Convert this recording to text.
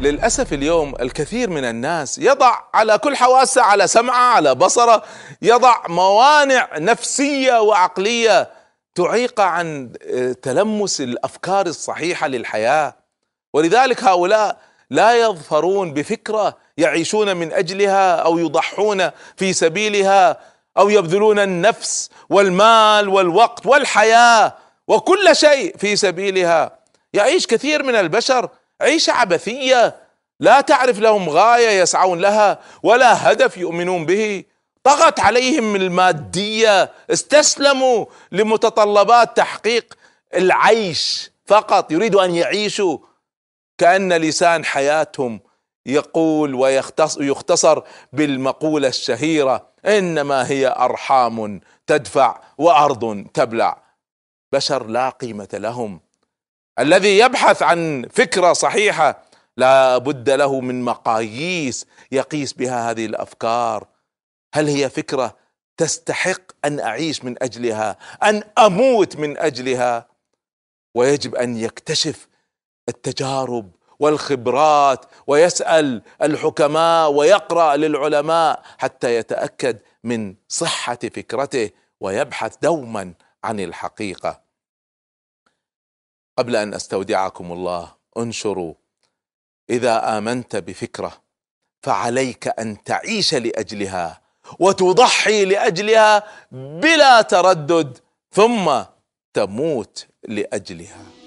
للأسف اليوم الكثير من الناس يضع على كل حواسه على سمعه على بصره يضع موانع نفسية وعقلية تعيق عن آه، تلمس الأفكار الصحيحة للحياة ولذلك هؤلاء لا يظفرون بفكرة يعيشون من أجلها أو يضحون في سبيلها أو يبذلون النفس والمال والوقت والحياة وكل شيء في سبيلها يعيش كثير من البشر عيشة عبثية لا تعرف لهم غاية يسعون لها ولا هدف يؤمنون به طغت عليهم المادية استسلموا لمتطلبات تحقيق العيش فقط يريدوا أن يعيشوا كأن لسان حياتهم يقول ويختصر بالمقولة الشهيرة إنما هي أرحام تدفع وأرض تبلع بشر لا قيمة لهم الذي يبحث عن فكرة صحيحة لا بد له من مقاييس يقيس بها هذه الأفكار هل هي فكرة تستحق أن أعيش من أجلها أن أموت من أجلها ويجب أن يكتشف التجارب والخبرات ويسال الحكماء ويقرا للعلماء حتى يتاكد من صحه فكرته ويبحث دوما عن الحقيقه قبل أن أستودعكم الله انشروا إذا آمنت بفكرة فعليك أن تعيش لأجلها وتضحي لأجلها بلا تردد ثم تموت لأجلها